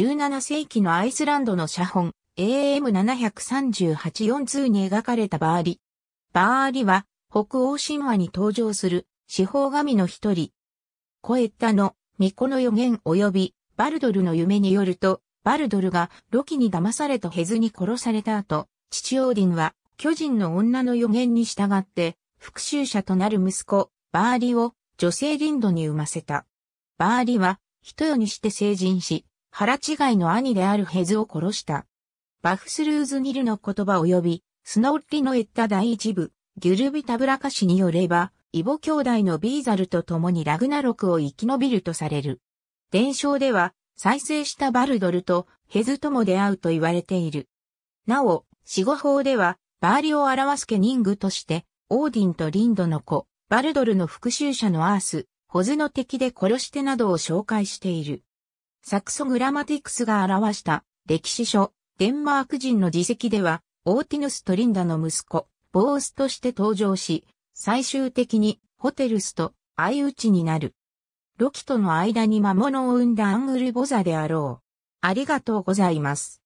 17世紀のアイスランドの写本 AM7384-2 に描かれたバーリ。バーリは北欧神話に登場する司法神の一人。コエッタの巫女の予言及びバルドルの夢によると、バルドルがロキに騙されとヘズに殺された後、父オーディンは巨人の女の予言に従って復讐者となる息子、バーリを女性リンドに産ませた。バーリは人夜にして成人し、腹違いの兄であるヘズを殺した。バフスルーズニルの言葉及び、スノーリの言った第一部、ギュルビタブラカ氏によれば、イボ兄弟のビーザルと共にラグナロクを生き延びるとされる。伝承では、再生したバルドルとヘズとも出会うと言われている。なお、死後法では、バーリを表すケニングとして、オーディンとリンドの子、バルドルの復讐者のアース、ホズの敵で殺してなどを紹介している。サクソグラマティクスが表した歴史書、デンマーク人の自責では、オーティヌスとリンダの息子、ボースとして登場し、最終的にホテルスと相打ちになる。ロキとの間に魔物を生んだアングルボザであろう。ありがとうございます。